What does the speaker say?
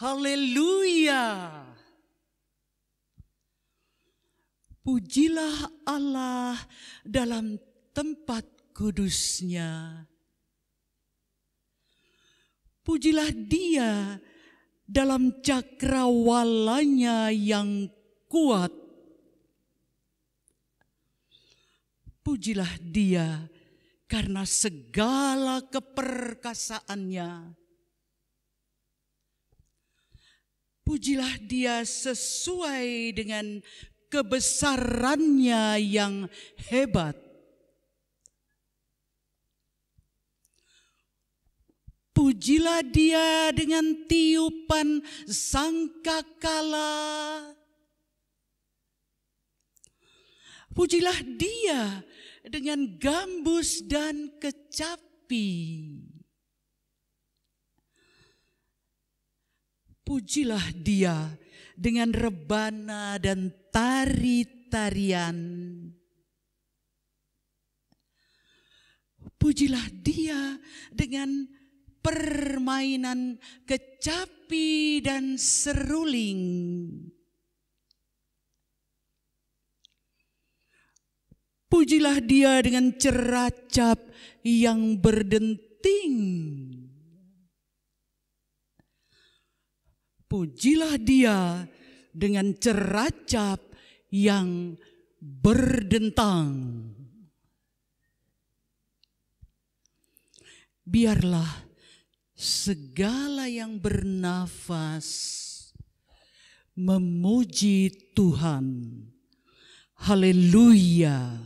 Haleluya. Pujilah Allah dalam tempat kudusnya. Pujilah dia dalam cakrawalanya yang kuat. Pujilah dia karena segala keperkasaannya Pujilah dia sesuai dengan kebesarannya yang hebat. Pujilah dia dengan tiupan sangkakala. Pujilah dia dengan gambus dan kecapi. Pujilah dia dengan rebana dan tari-tarian. Pujilah dia dengan permainan kecapi dan seruling. Pujilah dia dengan ceracap yang berdenting. Pujilah dia dengan ceracap yang berdentang. Biarlah segala yang bernafas memuji Tuhan. Haleluya!